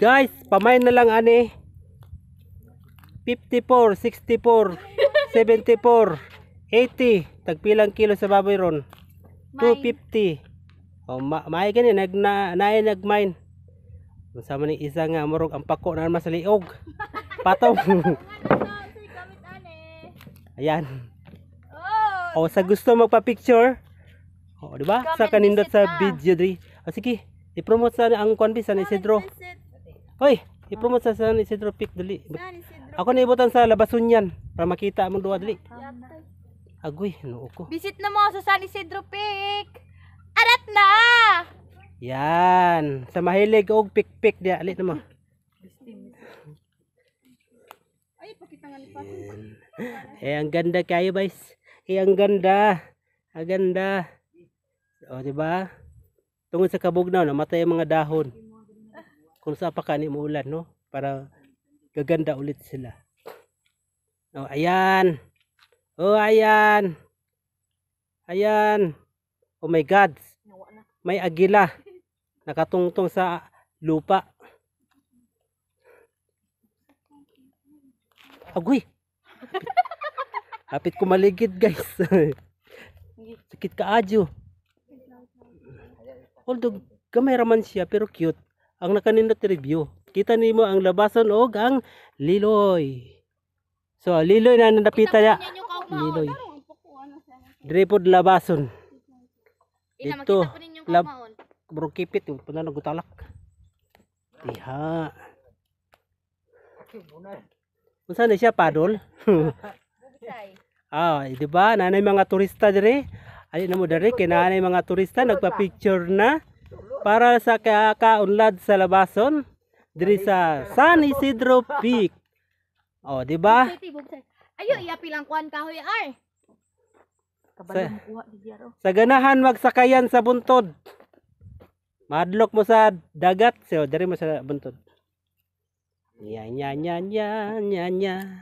Guys, pamain na lang ani. 54, 64, 74, 80. Tagpilang kilo sa baboy ron? 250. Oh, ma may gani nag na, naay nagmine. Masama ni isa nga murog ang pako na mas liog. Patong. Ano, Ayan. Oh, oh sa diba? gusto magpa-picture. Oh, di ba? Sa kanindot sa video diri. Oh, sige, i-promote sana ang kwan bisan ni Cedro. Hoy, ipromote sa San Isidro Peak dali. Ako na ibutan sa labason yan para makita mo duwa dali. Agoy, ano ko. Visit na mo sa San Isidro Peak. Arat na. Yan, sa mahilig og pik-pik dia alit na mo. Ay, pakitangan pa. Eh, ang ganda kayo, guys. Eh, ang ganda. Ang ganda. O, diba? Tungod sa kabugnaw, namatay ang mga dahon kung sa pakani mo ulan no para gaganda ulit sila oh ayan oh ayan ayan oh my god may agila nakatungtong sa lupa agoy hapit ko maligid guys. Sakit ka adyo. Although gamay raman siya pero cute ang nakanindot review. Kita nimo ang labason og ang liloy. So liloy na nadapita ya. Liloy. Dire pod labason. Dito lab brokipit punan og gutalak. Diha. Unsa na siya padol? ah, di ba? Nanay mga turista dire. Ay na mo dire kay nanay mga turista nagpa-picture na para sa kakaunlad sa labason diri sa San Isidro Peak. Oh, di ba? Ayo iya pilang kuan kahoy ay. Sa, sa ganahan magsakayan sa buntod. Madlok mo sa dagat, so diri mo sa buntod. Nya nya nya nya nya nya.